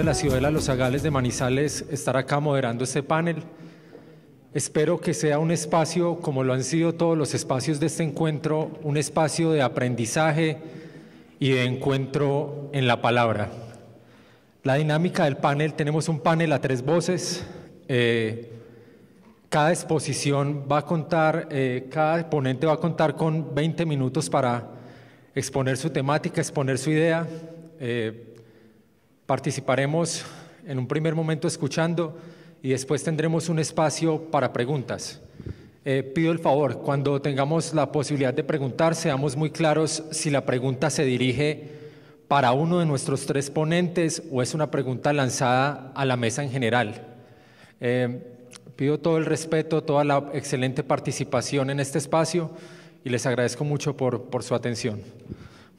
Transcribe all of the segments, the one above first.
de la Ciudadela Los Agales de Manizales estar acá moderando este panel. Espero que sea un espacio, como lo han sido todos los espacios de este encuentro, un espacio de aprendizaje y de encuentro en la palabra. La dinámica del panel, tenemos un panel a tres voces. Eh, cada exposición va a contar, eh, cada ponente va a contar con 20 minutos para exponer su temática, exponer su idea. Eh, participaremos en un primer momento escuchando y después tendremos un espacio para preguntas. Eh, pido el favor, cuando tengamos la posibilidad de preguntar, seamos muy claros si la pregunta se dirige para uno de nuestros tres ponentes o es una pregunta lanzada a la mesa en general. Eh, pido todo el respeto, toda la excelente participación en este espacio y les agradezco mucho por, su atención.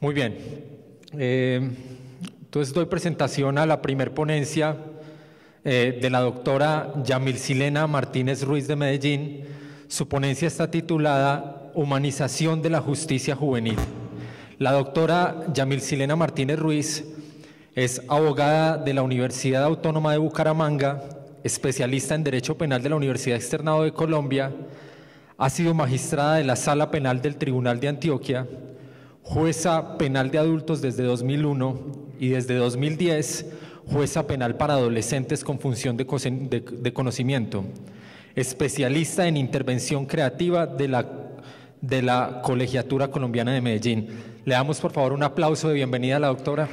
Muy bien. Eh, entonces doy presentación a la primer ponencia eh, de la doctora Yamil Silena Martínez Ruiz de Medellín. Su ponencia está titulada Humanización de la Justicia Juvenil. La doctora Yamil Silena Martínez Ruiz es abogada de la Universidad Autónoma de Bucaramanga, especialista en Derecho Penal de la Universidad Externado de Colombia, ha sido magistrada de la Sala Penal del Tribunal de Antioquia, jueza penal de adultos desde 2001 y desde 2010 jueza penal para adolescentes con función de, conocimiento, especialista en intervención creativa de la, de la Colegiatura Colombiana de Medellín. Le damos por favor un aplauso de bienvenida a la doctora.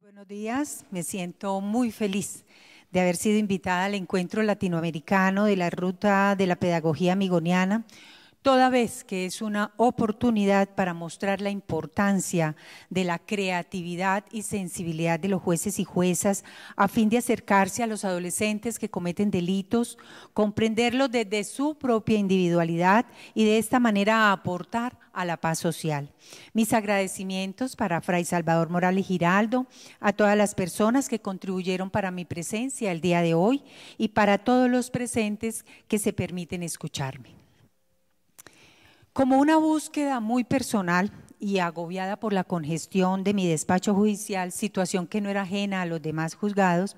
Buenos días, me siento muy feliz de haber sido invitada al encuentro latinoamericano de la ruta de la pedagogía amigoniana toda vez que es una oportunidad para mostrar la importancia de la creatividad y sensibilidad de los jueces y juezas a fin de acercarse a los adolescentes que cometen delitos, comprenderlos desde su propia individualidad y de esta manera aportar a la paz social. Mis agradecimientos para Fray Salvador Morales Giraldo, a todas las personas que contribuyeron para mi presencia el día de hoy y para todos los presentes que se permiten escucharme. Como una búsqueda muy personal y agobiada por la congestión de mi despacho judicial, situación que no era ajena a los demás juzgados,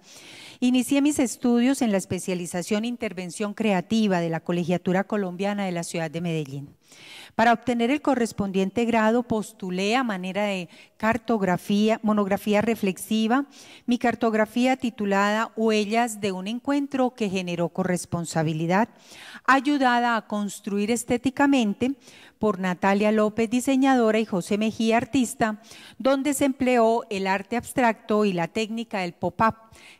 inicié mis estudios en la especialización e Intervención Creativa de la Colegiatura Colombiana de la Ciudad de Medellín. Para obtener el correspondiente grado postulé a manera de cartografía, monografía reflexiva, mi cartografía titulada Huellas de un encuentro que generó corresponsabilidad, ayudada a construir estéticamente por Natalia López, diseñadora, y José Mejía, artista, donde se empleó el arte abstracto y la técnica del pop-up,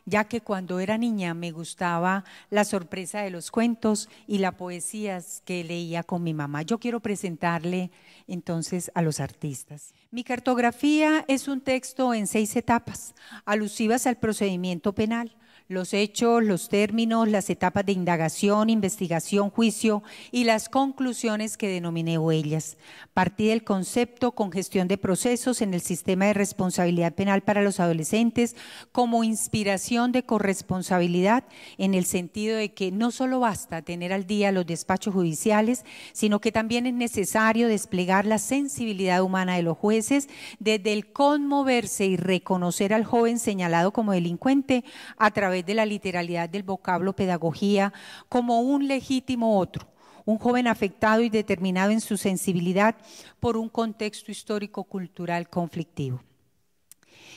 ya que cuando era niña me gustaba la sorpresa de los cuentos y las poesías que leía con mi mamá. Yo quiero presentarle entonces a los artistas. Mi cartografía es un texto en seis etapas, alusivas al procedimiento penal los hechos, los términos, las etapas de indagación, investigación, juicio y las conclusiones que denominé huellas. Partí del concepto con gestión de procesos en el sistema de responsabilidad penal para los adolescentes como inspiración de corresponsabilidad en el sentido de que no solo basta tener al día los despachos judiciales, sino que también es necesario desplegar la sensibilidad humana de los jueces desde el conmoverse y reconocer al joven señalado como delincuente a través través de la literalidad del vocablo pedagogía como un legítimo otro, un joven afectado y determinado en su sensibilidad por un contexto histórico-cultural conflictivo.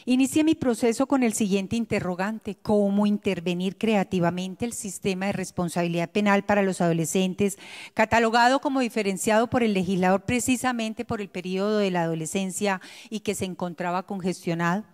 Inicié mi proceso con el siguiente interrogante, cómo intervenir creativamente el sistema de responsabilidad penal para los adolescentes, catalogado como diferenciado por el legislador precisamente por el periodo de la adolescencia y que se encontraba congestionado.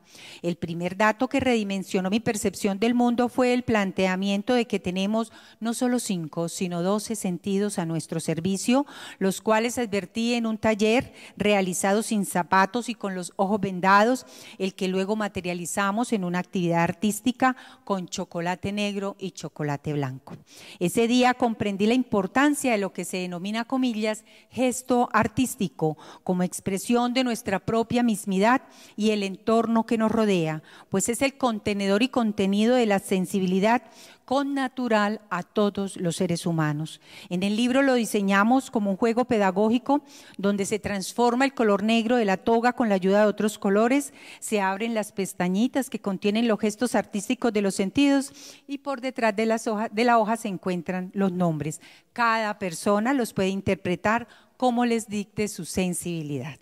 El primer dato que redimensionó mi percepción del mundo fue el planteamiento de que tenemos no solo cinco, sino doce sentidos a nuestro servicio, los cuales advertí en un taller realizado sin zapatos y con los ojos vendados, el que luego materializamos en una actividad artística con chocolate negro y chocolate blanco. Ese día comprendí la importancia de lo que se denomina, comillas, gesto artístico, como expresión de nuestra propia mismidad y el entorno que nos nos rodea, pues es el contenedor y contenido de la sensibilidad con natural a todos los seres humanos. En el libro lo diseñamos como un juego pedagógico donde se transforma el color negro de la toga con la ayuda de otros colores, se abren las pestañitas que contienen los gestos artísticos de los sentidos y por detrás de, de la hoja se encuentran los nombres. Cada persona los puede interpretar como les dicte su sensibilidad.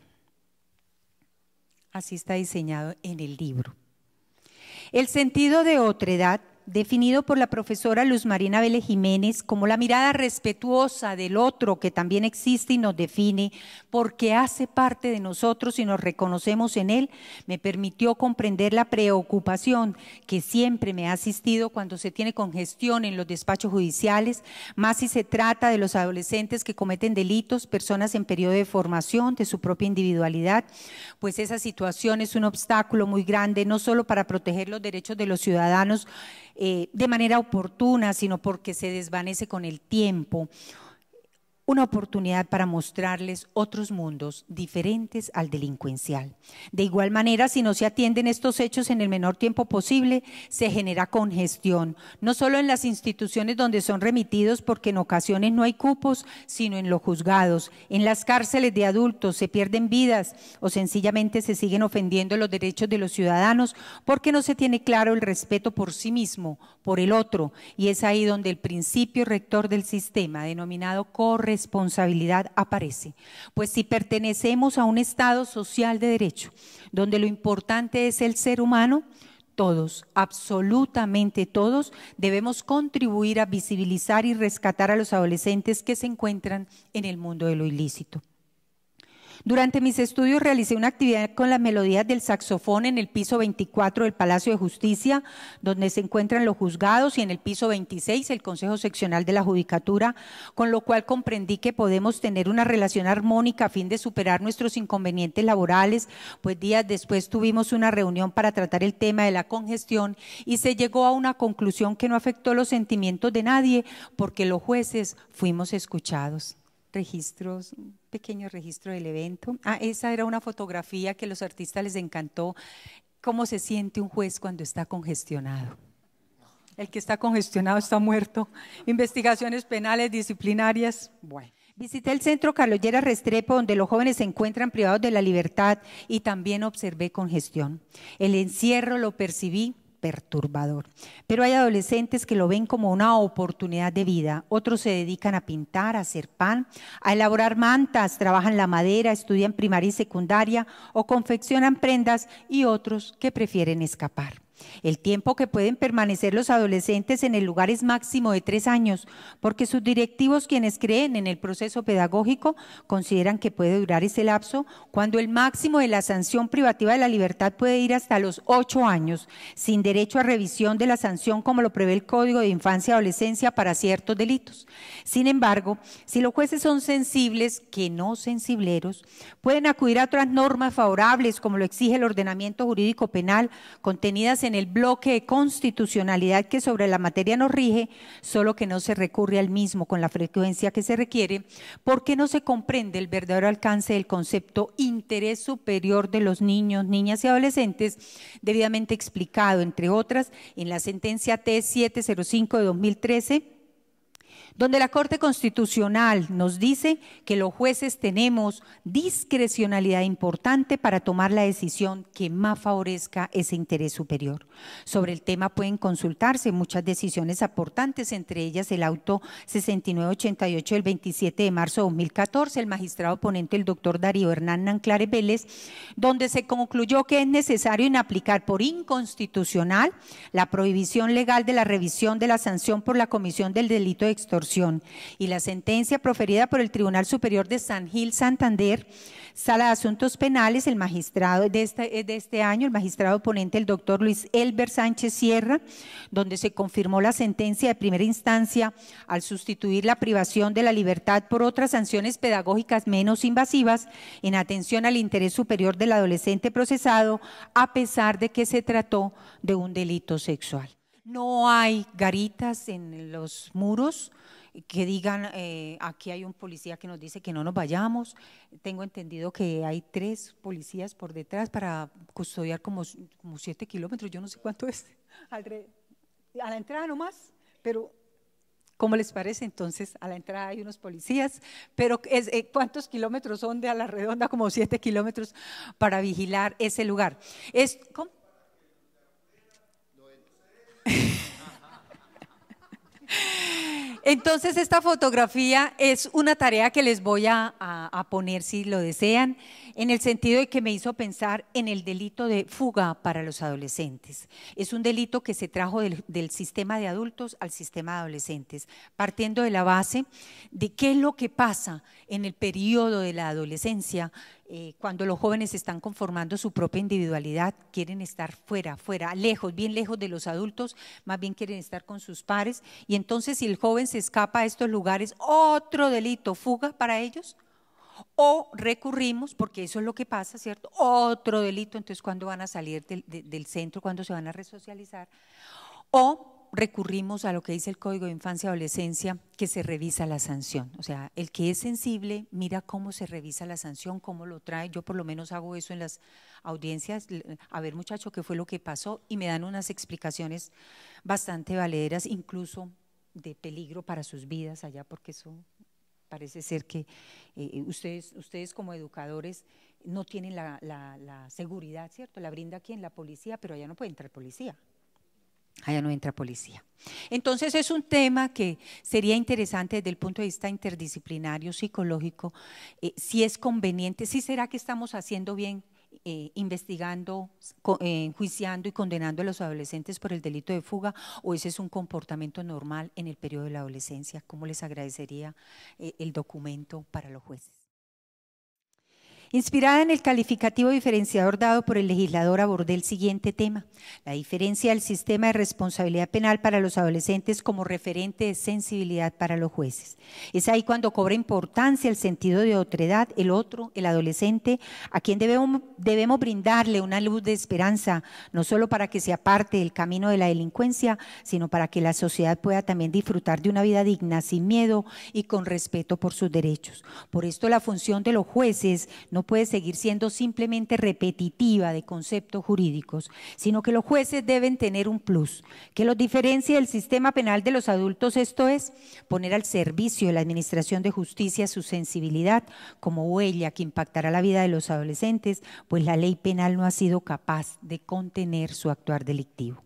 Así está diseñado en el libro. El sentido de otredad definido por la profesora Luz Marina Vélez Jiménez como la mirada respetuosa del otro que también existe y nos define, porque hace parte de nosotros y nos reconocemos en él, me permitió comprender la preocupación que siempre me ha asistido cuando se tiene congestión en los despachos judiciales, más si se trata de los adolescentes que cometen delitos, personas en periodo de formación de su propia individualidad, pues esa situación es un obstáculo muy grande, no solo para proteger los derechos de los ciudadanos, eh, de manera oportuna, sino porque se desvanece con el tiempo una oportunidad para mostrarles otros mundos diferentes al delincuencial. De igual manera, si no se atienden estos hechos en el menor tiempo posible, se genera congestión, no solo en las instituciones donde son remitidos porque en ocasiones no hay cupos, sino en los juzgados, en las cárceles de adultos, se pierden vidas o sencillamente se siguen ofendiendo los derechos de los ciudadanos porque no se tiene claro el respeto por sí mismo, por el otro, y es ahí donde el principio rector del sistema denominado correspondencia responsabilidad aparece. Pues si pertenecemos a un Estado social de derecho, donde lo importante es el ser humano, todos, absolutamente todos, debemos contribuir a visibilizar y rescatar a los adolescentes que se encuentran en el mundo de lo ilícito. Durante mis estudios realicé una actividad con las melodías del saxofón en el piso 24 del Palacio de Justicia, donde se encuentran los juzgados, y en el piso 26 el Consejo Seccional de la Judicatura, con lo cual comprendí que podemos tener una relación armónica a fin de superar nuestros inconvenientes laborales, pues días después tuvimos una reunión para tratar el tema de la congestión y se llegó a una conclusión que no afectó los sentimientos de nadie, porque los jueces fuimos escuchados. Registros pequeño registro del evento. Ah, esa era una fotografía que a los artistas les encantó. ¿Cómo se siente un juez cuando está congestionado? El que está congestionado está muerto. Investigaciones penales, disciplinarias. Bueno. Visité el centro Carlollera Restrepo, donde los jóvenes se encuentran privados de la libertad y también observé congestión. El encierro lo percibí perturbador. Pero hay adolescentes que lo ven como una oportunidad de vida. Otros se dedican a pintar, a hacer pan, a elaborar mantas, trabajan la madera, estudian primaria y secundaria o confeccionan prendas y otros que prefieren escapar. El tiempo que pueden permanecer los adolescentes en el lugar es máximo de tres años, porque sus directivos, quienes creen en el proceso pedagógico, consideran que puede durar ese lapso, cuando el máximo de la sanción privativa de la libertad puede ir hasta los ocho años, sin derecho a revisión de la sanción como lo prevé el Código de Infancia y Adolescencia para ciertos delitos. Sin embargo, si los jueces son sensibles, que no sensibleros, pueden acudir a otras normas favorables, como lo exige el ordenamiento jurídico penal, contenidas en en el bloque de constitucionalidad que sobre la materia nos rige, solo que no se recurre al mismo con la frecuencia que se requiere, porque no se comprende el verdadero alcance del concepto interés superior de los niños, niñas y adolescentes, debidamente explicado, entre otras, en la sentencia T705 de 2013 donde la Corte Constitucional nos dice que los jueces tenemos discrecionalidad importante para tomar la decisión que más favorezca ese interés superior. Sobre el tema pueden consultarse muchas decisiones aportantes, entre ellas el auto 6988 del 27 de marzo de 2014, el magistrado oponente el doctor Darío Hernán Nanclares Vélez, donde se concluyó que es necesario aplicar por inconstitucional la prohibición legal de la revisión de la sanción por la comisión del delito de extorsión y la sentencia proferida por el Tribunal Superior de San Gil Santander, Sala de Asuntos Penales, el magistrado este, de este, año, el magistrado oponente, el doctor Luis Elber Sánchez Sierra, donde se confirmó la sentencia de primera instancia al sustituir la privación de la libertad por otras sanciones pedagógicas menos invasivas en atención al interés superior del adolescente procesado, a pesar de que se trató de un delito sexual. No hay garitas en los muros, que digan, eh, aquí hay un policía que nos dice que no nos vayamos. Tengo entendido que hay tres policías por detrás para custodiar como, como siete kilómetros, yo no sé cuánto es, a la entrada nomás, pero ¿Cómo les parece? Entonces, a la entrada hay unos policías, pero eh, ¿cuántos kilómetros son de a la redonda? Como siete kilómetros para vigilar ese lugar. Es, ¿cómo? Entonces esta fotografía es una tarea que les voy a, poner si lo desean, en el sentido de que me hizo pensar en el delito de fuga para los adolescentes. Es un delito que se trajo del, del sistema de adultos al sistema de adolescentes, partiendo de la base de qué es lo que pasa en el periodo de la adolescencia eh, cuando los jóvenes están conformando su propia individualidad, quieren estar fuera, fuera, lejos, bien lejos de los adultos, más bien quieren estar con sus pares. Y entonces si el joven se escapa a estos lugares, otro delito, fuga para ellos, o recurrimos, porque eso es lo que pasa, ¿cierto? Otro delito, entonces cuando van a salir del, del centro, cuando se van a resocializar, o recurrimos a lo que dice el Código de Infancia y Adolescencia, que se revisa la sanción. O sea, el que es sensible mira cómo se revisa la sanción, cómo lo trae. Yo por lo menos hago eso en las audiencias. A ver, muchacho, ¿qué fue lo que pasó? Y me dan unas explicaciones bastante valederas, incluso de peligro para sus vidas allá, porque eso parece ser que eh, eh, ustedes, ustedes como educadores no tienen la, la seguridad, ¿cierto? La brinda aquí en la policía, pero allá no puede entrar policía Allá no entra policía. Entonces es un tema que sería interesante desde el punto de vista interdisciplinario, psicológico, eh, si es conveniente, si será que estamos haciendo bien eh, investigando, eh, enjuiciando y condenando a los adolescentes por el delito de fuga o ese es un comportamiento normal en el periodo de la adolescencia? ¿Cómo les agradecería el documento para los jueces? Inspirada en el calificativo diferenciador dado por el legislador, abordé el siguiente tema, la diferencia del sistema de responsabilidad penal para los adolescentes como referente de sensibilidad para los jueces. Es ahí cuando cobra importancia el sentido de otredad, el otro, el adolescente, a quien debemos, debemos brindarle una luz de esperanza, no solo para que se aparte del camino de la delincuencia, sino para que la sociedad pueda también disfrutar de una vida digna, sin miedo y con respeto por sus derechos. Por esto la función de los jueces no puede seguir siendo simplemente repetitiva de conceptos jurídicos, sino que los jueces deben tener un plus, que los diferencia del sistema penal de los adultos, esto es, poner al servicio de la Administración de Justicia su sensibilidad como huella que impactará la vida de los adolescentes, pues la ley penal no ha sido capaz de contener su actuar delictivo.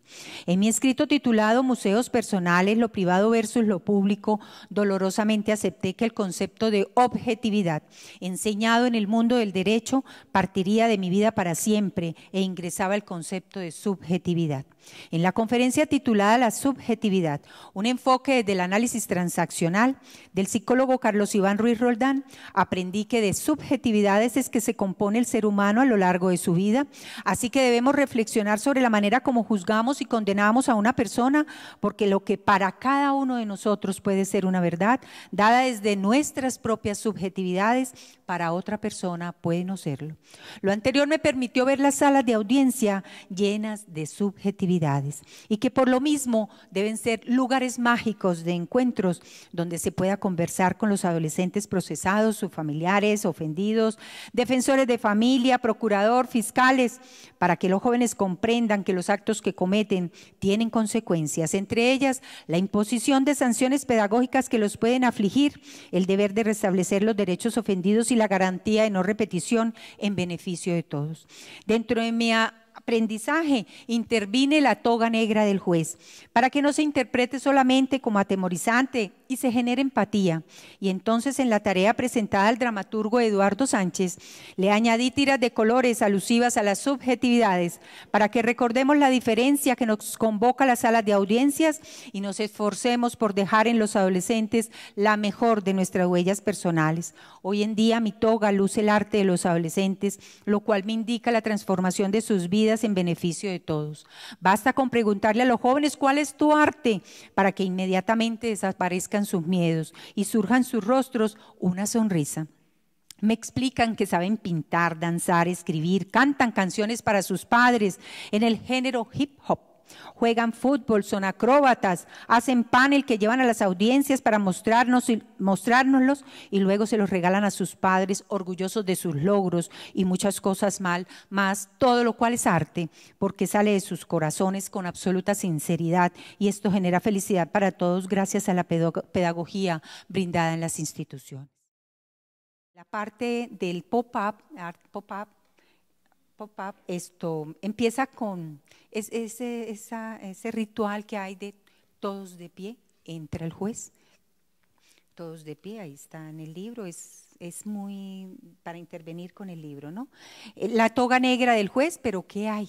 En mi escrito titulado Museos Personales, lo privado versus lo público, dolorosamente acepté que el concepto de objetividad enseñado en el mundo de el derecho partiría de mi vida para siempre e ingresaba el concepto de subjetividad. En la conferencia titulada La subjetividad, un enfoque del análisis transaccional del psicólogo Carlos Iván Ruiz Roldán, aprendí que de subjetividades es que se compone el ser humano a lo largo de su vida, así que debemos reflexionar sobre la manera como juzgamos y condenamos a una persona, porque lo que para cada uno de nosotros puede ser una verdad, dada desde nuestras propias subjetividades, para otra persona puede no serlo. Lo anterior me permitió ver las salas de audiencia llenas de subjetividad y que por lo mismo deben ser lugares mágicos de encuentros donde se pueda conversar con los adolescentes procesados, sus familiares, ofendidos, defensores de familia, procurador, fiscales, para que los jóvenes comprendan que los actos que cometen tienen consecuencias, entre ellas la imposición de sanciones pedagógicas que los pueden afligir, el deber de restablecer los derechos ofendidos y la garantía de no repetición en beneficio de todos. Dentro de mi aprendizaje intervine la toga negra del juez, para que no se interprete solamente como atemorizante se genera empatía. Y entonces en la tarea presentada al dramaturgo Eduardo Sánchez, le añadí tiras de colores alusivas a las subjetividades para que recordemos la diferencia que nos convoca a las salas de audiencias y nos esforcemos por dejar en los adolescentes la mejor de nuestras huellas personales. Hoy en día mi toga luce el arte de los adolescentes, lo cual me indica la transformación de sus vidas en beneficio de todos. Basta con preguntarle a los jóvenes cuál es tu arte para que inmediatamente desaparezcan sus miedos y surjan sus rostros una sonrisa. Me explican que saben pintar, danzar, escribir, cantan canciones para sus padres en el género hip hop Juegan fútbol, son acróbatas, hacen panel que llevan a las audiencias para mostrarnos y, mostrárnoslos y luego se los regalan a sus padres orgullosos de sus logros y muchas cosas mal, más todo lo cual es arte porque sale de sus corazones con absoluta sinceridad y esto genera felicidad para todos gracias a la pedagogía brindada en las instituciones. La parte del pop-up, pop-up pop-up, esto empieza con ese, ese ritual que hay de todos de pie, entra el juez, todos de pie, ahí está en el libro, es, es muy para intervenir con el libro, ¿no? Eh, la toga negra del juez, pero ¿qué hay?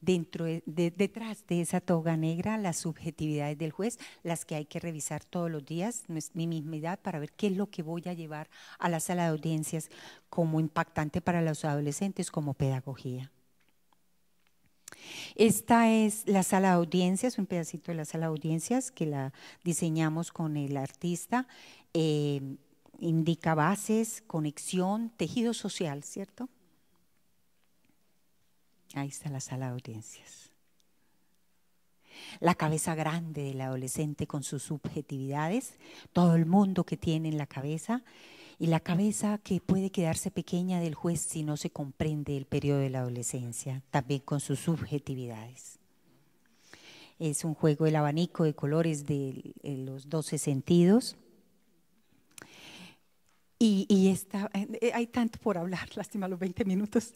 dentro detrás de esa toga negra las subjetividades del juez, las que hay que revisar todos los días, mi mismidad, para ver qué es lo que voy a llevar a la sala de audiencias como impactante para los adolescentes, como pedagogía. Esta es la sala de audiencias, un pedacito de la sala de audiencias que la diseñamos con el artista. Eh, indica bases, conexión, tejido social, ¿cierto? Ahí está la sala de audiencias. La cabeza grande del adolescente con sus subjetividades, todo el mundo que tiene en la cabeza, y la cabeza que puede quedarse pequeña del juez si no se comprende el periodo de la adolescencia, también con sus subjetividades. Es un juego del abanico de colores de los doce sentidos. Y, eh, hay tanto por hablar, lástima los 20 minutos.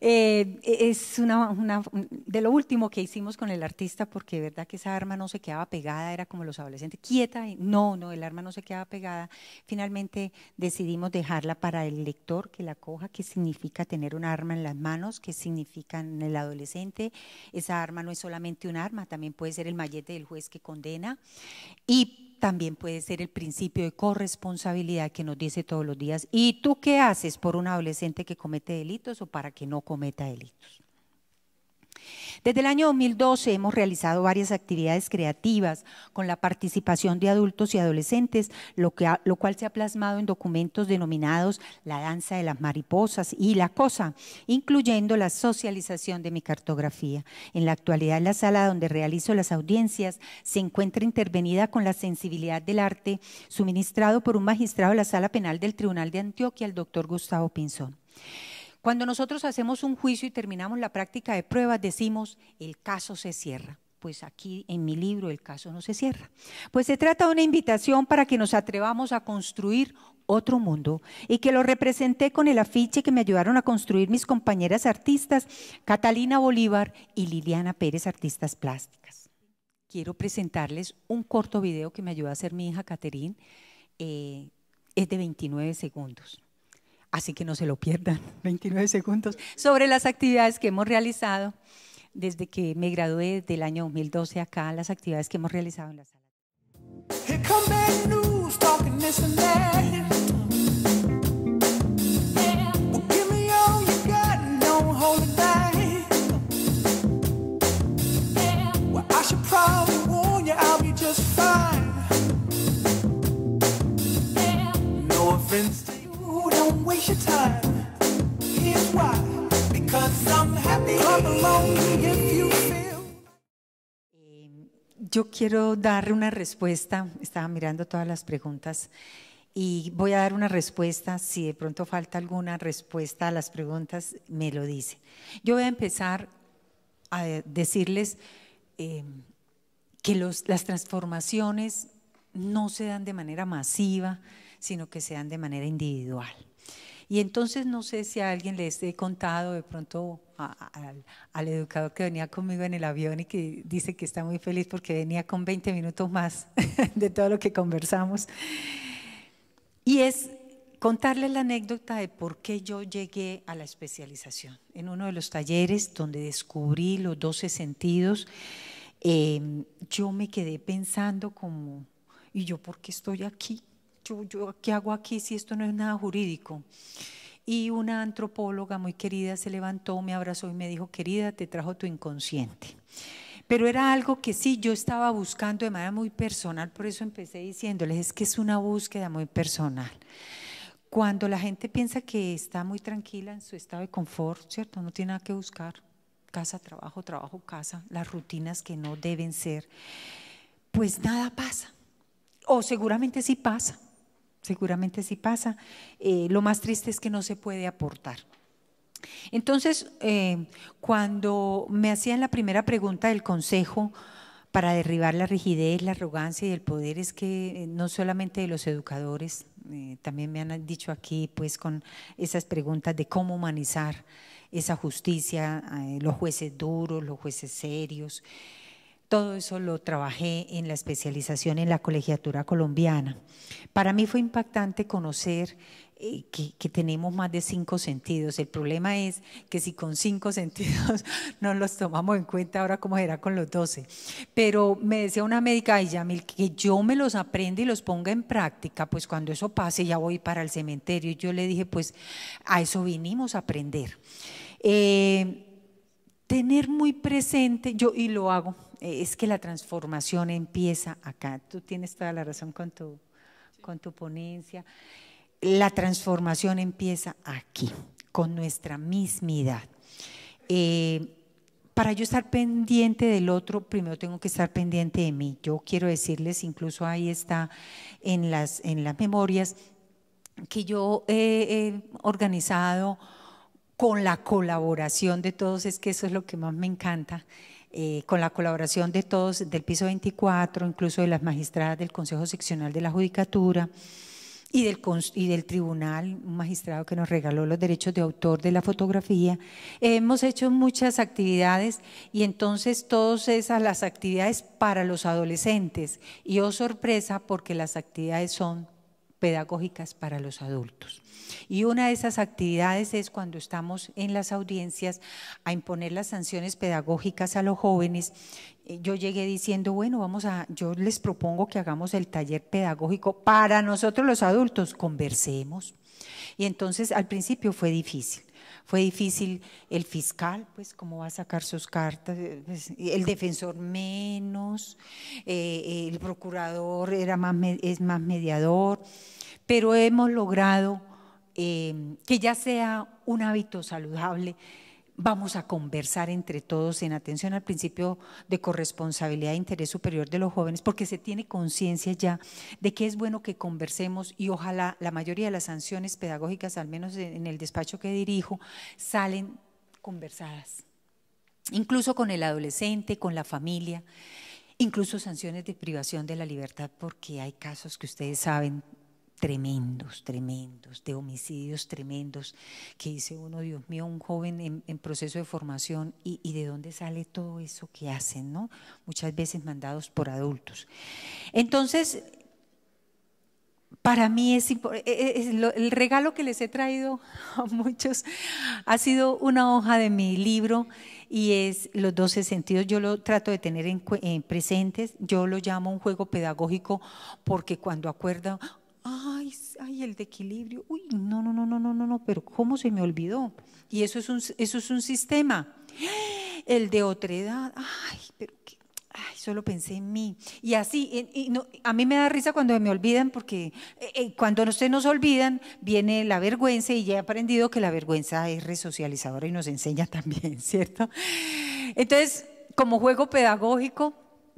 Eh, es una, de lo último que hicimos con el artista, porque de verdad que esa arma no se quedaba pegada, era como los adolescentes, quieta, no, no, el arma no se quedaba pegada. Finalmente decidimos dejarla para el lector que la coja, que significa tener un arma en las manos, que significa en el adolescente. Esa arma no es solamente un arma, también puede ser el mallete del juez que condena. Y también puede ser el principio de corresponsabilidad que nos dice todos los días. ¿Y tú qué haces por un adolescente que comete delitos o para que no cometa delitos? Desde el año 2012 hemos realizado varias actividades creativas con la participación de adultos y adolescentes, lo, cual se ha plasmado en documentos denominados La danza de las mariposas y La cosa, incluyendo la socialización de mi cartografía. En la actualidad, la sala donde realizo las audiencias se encuentra intervenida con la sensibilidad del arte suministrado por un magistrado de la Sala Penal del Tribunal de Antioquia, el doctor Gustavo Pinzón. Cuando nosotros hacemos un juicio y terminamos la práctica de pruebas, decimos, el caso se cierra. Pues aquí en mi libro el caso no se cierra. Pues se trata de una invitación para que nos atrevamos a construir otro mundo y que lo representé con el afiche que me ayudaron a construir mis compañeras artistas, Catalina Bolívar y Liliana Pérez, artistas plásticas. Quiero presentarles un corto video que me ayudó a hacer mi hija Caterín. Eh, es de 29 segundos. Así que no se lo pierdan, 29 segundos, sobre las actividades que hemos realizado desde que me gradué del año 2012 acá, las actividades que hemos realizado en la sala. Yo quiero dar una respuesta, estaba mirando todas las preguntas y voy a dar una respuesta, si de pronto falta alguna respuesta a las preguntas, me lo dice. Yo voy a empezar a decirles eh, que las transformaciones no se dan de manera masiva, sino que se dan de manera individual. Y entonces no sé si a alguien les he contado de pronto al, educador que venía conmigo en el avión y que dice que está muy feliz porque venía con 20 minutos más de todo lo que conversamos. Y es contarle la anécdota de por qué yo llegué a la especialización. En uno de los talleres donde descubrí los 12 sentidos, eh, yo me quedé pensando como, ¿y yo por qué estoy aquí? yo, ¿qué hago aquí si esto no es nada jurídico? Y una antropóloga muy querida se levantó, me abrazó y me dijo, querida, te trajo tu inconsciente. Pero era algo que sí, yo estaba buscando de manera muy personal, por eso empecé diciéndoles, es que es una búsqueda muy personal. Cuando la gente piensa que está muy tranquila en su estado de confort, ¿cierto? No tiene nada que buscar. Casa, trabajo, trabajo, casa, las rutinas que no deben ser, pues nada pasa. O seguramente sí pasa, seguramente sí pasa. Eh, lo más triste es que no se puede aportar. Entonces, eh, cuando me hacían la primera pregunta del consejo para derribar la rigidez, la arrogancia y el poder, es que eh, no solamente de los educadores, también me han dicho aquí, pues con esas preguntas de cómo humanizar esa justicia, los jueces duros, los jueces serios. Todo eso lo trabajé en la especialización en la colegiatura colombiana. Para mí fue impactante conocer eh, que, tenemos más de cinco sentidos. El problema es que si con cinco sentidos no los tomamos en cuenta, ahora cómo era con los doce. Pero me decía una médica, ay Yamil, que yo me los aprenda y los ponga en práctica, pues cuando eso pase ya voy para el cementerio. yo le dije, pues a eso vinimos a aprender. Eh, tener muy presente, yo y lo hago, eh, es que la transformación empieza acá. Tú tienes toda la razón con tu, con tu ponencia. La transformación empieza aquí, con nuestra mismidad. Eh, para yo estar pendiente del otro, primero tengo que estar pendiente de mí. Yo quiero decirles, incluso ahí está en las, en las memorias, que yo he organizado con la colaboración de todos, es que eso es lo que más me encanta eh, con la colaboración de todos del piso 24, incluso de las magistradas del Consejo Seccional de la Judicatura y del, y del tribunal, un magistrado que nos regaló los derechos de autor de la fotografía. Hemos hecho muchas actividades y entonces todas esas las actividades para los adolescentes. Y oh sorpresa, porque las actividades son pedagógicas para los adultos. Y una de esas actividades es cuando estamos en las audiencias a imponer las sanciones pedagógicas a los jóvenes. Eh, yo llegué diciendo, bueno, vamos a, yo les propongo que hagamos el taller pedagógico para nosotros los adultos, conversemos. Y entonces al principio fue difícil. Fue difícil el fiscal, pues cómo va a sacar sus cartas, pues, el defensor menos, eh, el procurador era más, es más mediador, pero hemos logrado eh, que ya sea un hábito saludable vamos a conversar entre todos en atención al principio de corresponsabilidad e interés superior de los jóvenes, porque se tiene conciencia ya de que es bueno que conversemos y ojalá la mayoría de las sanciones pedagógicas, al menos en el despacho que dirijo, salen conversadas, incluso con el adolescente, con la familia, incluso sanciones de privación de la libertad, porque hay casos que ustedes saben tremendos, tremendos, de homicidios tremendos, que dice uno, Dios mío, un joven en, proceso de formación, y, de dónde sale todo eso que hacen, ¿no? Muchas veces mandados por adultos. Entonces, para mí es, e, e, el regalo que les he traído a muchos ha sido una hoja de mi libro y es los 12 sentidos. Yo lo trato de tener en, presentes, yo lo llamo un juego pedagógico porque cuando acuerdan ay, ay, el de equilibrio, uy, no, no, no, no, no, no, no, pero ¿cómo se me olvidó? Y eso es un, eso es un sistema. El de otra edad, ay, pero qué, ay, solo pensé en mí. Y así, a mí me da risa cuando me olvidan, porque eh, eh, cuando cuando se nos olvidan, viene la vergüenza y ya he aprendido que la vergüenza es resocializadora y nos enseña también, ¿cierto? Entonces, como juego pedagógico,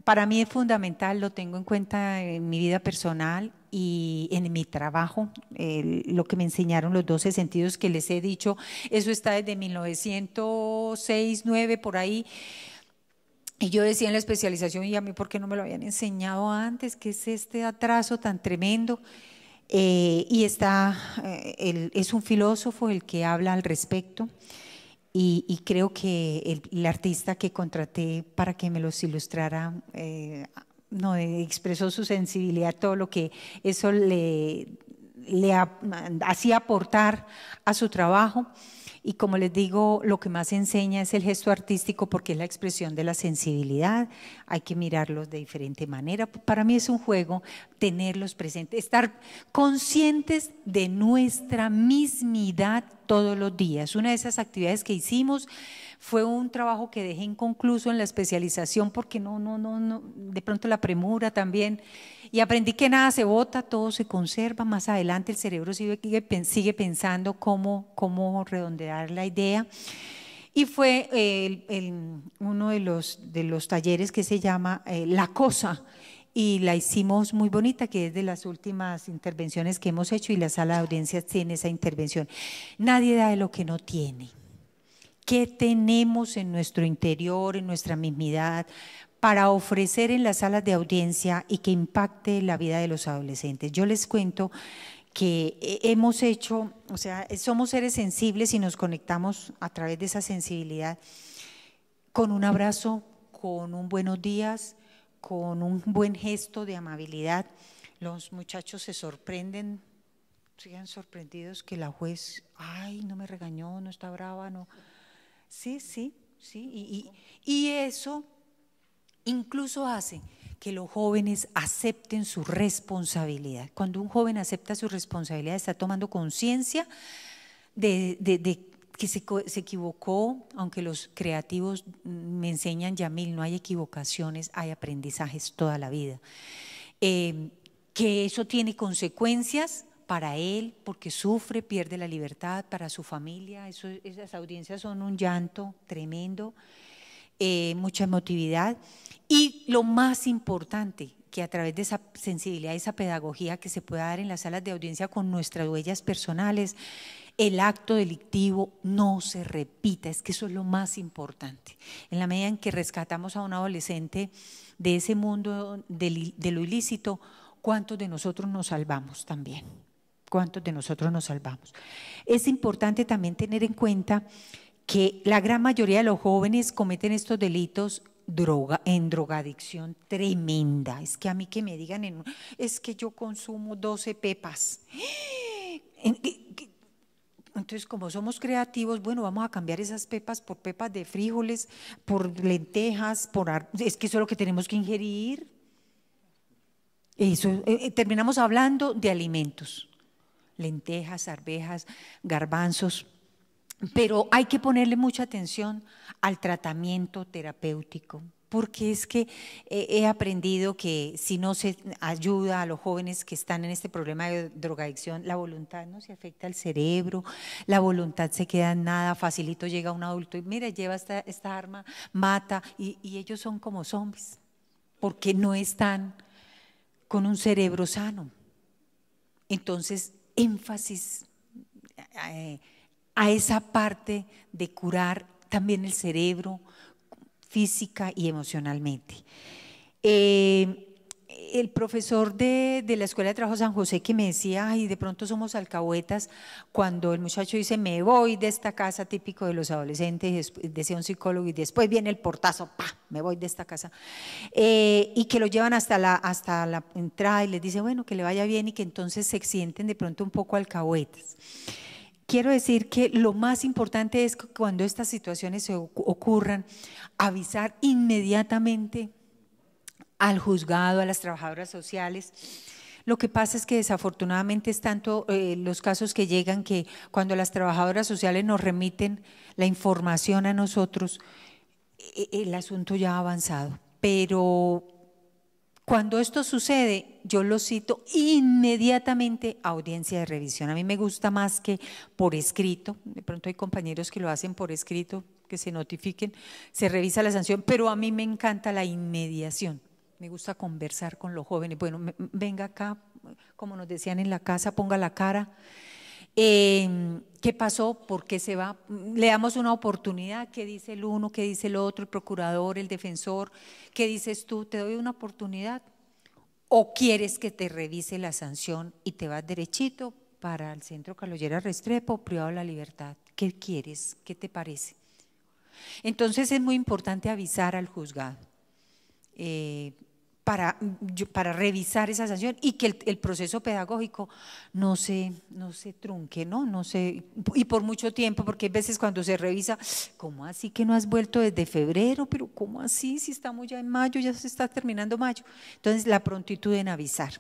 para mí es fundamental, lo tengo en cuenta en mi vida personal, y en mi trabajo, lo que me enseñaron los 12 sentidos que les he dicho, eso está desde 1906, 9, por ahí. Y yo decía en la especialización, y a mí, ¿por qué no me lo habían enseñado antes? que es este atraso tan tremendo? Eh, y está, eh, es un filósofo el que habla al respecto. Y, creo que el, el, artista que contraté para que me los ilustrara eh, no, eh, expresó su sensibilidad, todo lo que eso le, le hacía aportar a su trabajo. Y como les digo, lo que más enseña es el gesto artístico porque es la expresión de la sensibilidad. Hay que mirarlos de diferente manera. Para mí es un juego tenerlos presentes, estar conscientes de nuestra mismidad todos los días. Una de esas actividades que hicimos fue un trabajo que dejé inconcluso en la especialización porque no, no, no, no, de pronto la premura también. Y aprendí que nada se bota, todo se conserva. Más adelante el cerebro sigue, pensando cómo, cómo redondear la idea. Y fue eh, uno de los, talleres que se llama eh, La Cosa y la hicimos muy bonita, que es de las últimas intervenciones que hemos hecho y la sala de audiencias tiene esa intervención. Nadie da de lo que no tiene qué tenemos en nuestro interior, en nuestra mismidad, para ofrecer en las salas de audiencia y que impacte la vida de los adolescentes. Yo les cuento que eh, hemos hecho, o sea, somos seres sensibles y nos conectamos a través de esa sensibilidad con un abrazo, con un buenos días, con un buen gesto de amabilidad. Los muchachos se sorprenden, siguen sorprendidos que la juez, ay, no me regañó, no está brava, no. Sí, sí, sí. Y, eso incluso hace que los jóvenes acepten su responsabilidad. Cuando un joven acepta su responsabilidad, está tomando conciencia de, que se, equivocó, aunque los creativos me enseñan, Yamil, no hay equivocaciones, hay aprendizajes toda la vida. Eh, que eso tiene consecuencias para él, porque sufre, pierde la libertad, para su familia. esas audiencias son un llanto tremendo, eh, mucha emotividad. Y lo más importante, que a través de esa sensibilidad, esa pedagogía que se pueda dar en las salas de audiencia con nuestras huellas personales, el acto delictivo no se repita, es que eso es lo más importante. En la medida en que rescatamos a un adolescente de ese mundo de lo ilícito, ¿cuántos de nosotros nos salvamos también? cuántos de nosotros nos salvamos. Es importante también tener en cuenta que la gran mayoría de los jóvenes cometen estos delitos en drogadicción tremenda. Es que a mí que me digan, en, es que yo consumo 12 pepas. Entonces, como somos creativos, bueno, vamos a cambiar esas pepas por pepas de frijoles, por lentejas, por... Es que eso es lo que tenemos que ingerir. Eh, eh, terminamos hablando de alimentos lentejas, arvejas, garbanzos. Pero hay que ponerle mucha atención al tratamiento terapéutico, porque es que he aprendido que si no se ayuda a los jóvenes que están en este problema de drogadicción, la voluntad no se afecta al cerebro, la voluntad se queda en nada, facilito llega un adulto y mira, lleva esta, arma, mata, y, y ellos son como zombies, porque no están con un cerebro sano. Entonces, énfasis eh, a esa parte de curar también el cerebro física y emocionalmente. Eh, el profesor de, la Escuela de Trabajo San José que me decía, ay, de pronto somos alcahuetas, cuando el muchacho dice, me voy de esta casa, típico de los adolescentes, decía un psicólogo, y después viene el portazo, pa, me voy de esta casa, eh, y que lo llevan hasta la, hasta la entrada y les dice, bueno, que le vaya bien y que entonces se sienten de pronto un poco alcahuetas. Quiero decir que lo más importante es cuando estas situaciones ocurran, avisar inmediatamente al juzgado, a las trabajadoras sociales. Lo que pasa es que desafortunadamente es tanto eh, los casos que llegan que cuando las trabajadoras sociales nos remiten la información a nosotros, e, e, el asunto ya ha avanzado. Pero cuando esto sucede, yo lo cito inmediatamente a audiencia de revisión. A mí me gusta más que por escrito, de pronto hay compañeros que lo hacen por escrito, que se notifiquen, se revisa la sanción, pero a mí me encanta la inmediación me gusta conversar con los jóvenes. Bueno, venga acá, como nos decían en la casa, ponga la cara. Em, ¿Qué pasó? ¿Por qué se va? Le damos una oportunidad. ¿Qué dice el uno? ¿Qué dice el otro? El procurador, el defensor. ¿Qué dices tú? Te doy una oportunidad. ¿O quieres que te revise la sanción y te vas derechito para el Centro Caloyera Restrepo, privado de la libertad? ¿Qué quieres? ¿Qué te parece? Entonces es muy importante avisar al juzgado. Eh, para, para revisar esa sanción y que el, proceso pedagógico no se, no se trunque, ¿no? no se, y por mucho tiempo, porque hay veces cuando se revisa, ¿cómo así que no has vuelto desde febrero? Pero ¿cómo así? Si estamos ya en mayo, ya se está terminando mayo. Entonces, la prontitud en avisar.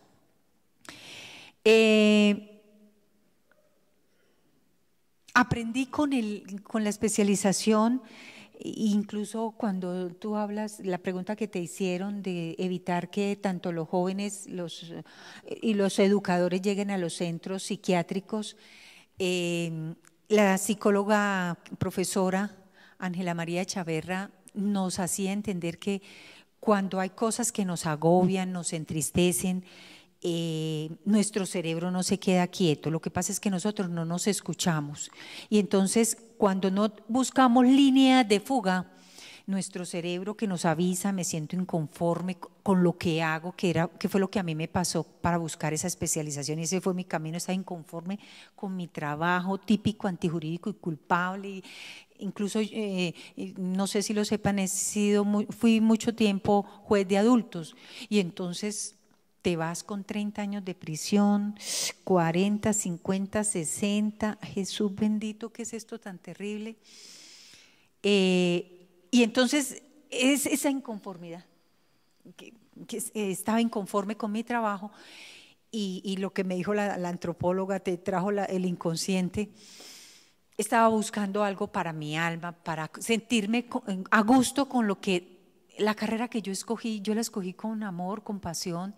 Eh, aprendí con, el, con la especialización Incluso cuando tú hablas, la pregunta que te hicieron de evitar que tanto los jóvenes eh, y los educadores lleguen a los centros psiquiátricos, eh, la psicóloga profesora Ángela María Chaverra nos hacía entender que cuando hay cosas que nos agobian, nos entristecen, eh, nuestro cerebro no se queda quieto, lo que pasa es que nosotros no nos escuchamos. Y entonces cuando no buscamos líneas de fuga, nuestro cerebro que nos avisa, me siento inconforme con lo que hago, que, era, que fue lo que a mí me pasó para buscar esa especialización y ese fue mi camino, estaba inconforme con mi trabajo típico, antijurídico y culpable. incluso, eh, no sé si lo sepan, he sido fui mucho tiempo juez de adultos y entonces te vas con 30 años de prisión, 40, 50, 60, Jesús bendito, ¿qué es esto tan terrible? Eh, y entonces es esa inconformidad, que, eh, estaba inconforme con mi trabajo y, lo que me dijo la, antropóloga, te trajo el inconsciente, estaba buscando algo para mi alma, para sentirme a gusto con lo que la carrera que yo escogí, yo la escogí con amor, con pasión,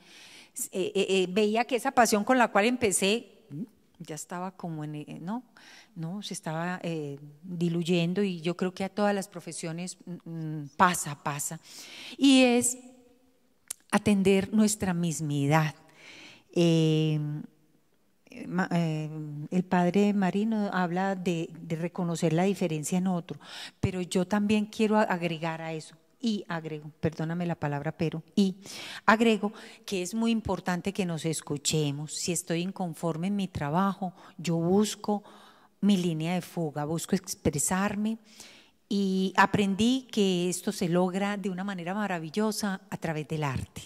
eh, eh, eh, veía que esa pasión con la cual empecé mm, ya estaba como en, no, no, se estaba diluyendo y yo creo que a todas las profesiones mm, mm, pasa, pasa. Y es atender nuestra mismidad. el padre Marino habla de reconocer la diferencia en otro, pero yo también quiero agregar a eso, y agrego, perdóname la palabra, pero y agrego que es muy importante que nos escuchemos. Si estoy inconforme en mi trabajo, yo busco mi línea de fuga, busco expresarme y aprendí que esto se logra de una manera maravillosa a través del arte.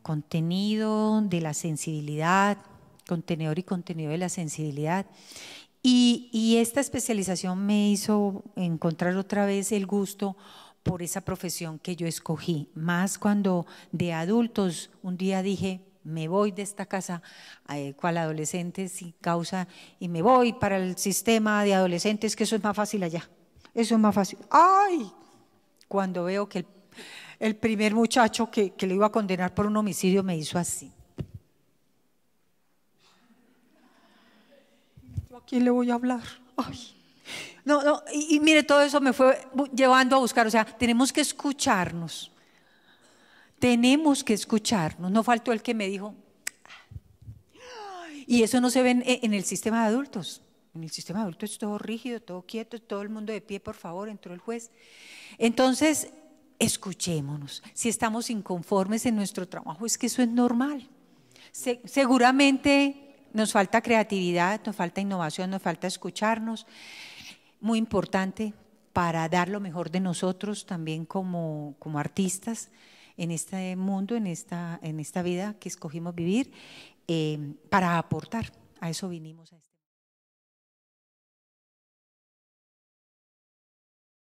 Contenido de la sensibilidad, contenedor y contenido de la sensibilidad. Y, y esta especialización me hizo encontrar otra vez el gusto por esa profesión que yo escogí. Más cuando de adultos un día dije, me voy de esta casa, eh, cual adolescente sin causa, y me voy para el sistema de adolescentes, que eso es más fácil allá. Eso es más fácil. ¡Ay! Cuando veo que el, primer muchacho que, le iba a condenar por un homicidio me hizo así. ¿A quién le voy a hablar? ¡Ay! No, no, y, mire, todo eso me fue llevando a buscar, o sea, tenemos que escucharnos. Tenemos que escucharnos. No faltó el que me dijo. Y eso no se ve en, el sistema de adultos. En el sistema de adultos es todo rígido, todo quieto, todo el mundo de pie, por favor, entró el juez. Entonces, escuchémonos. Si estamos inconformes en nuestro trabajo, es que eso es normal. seguramente nos falta creatividad, nos falta innovación, nos falta escucharnos muy importante para dar lo mejor de nosotros también como, como artistas en este mundo, en esta, en esta vida que escogimos vivir, eh, para aportar. A eso vinimos.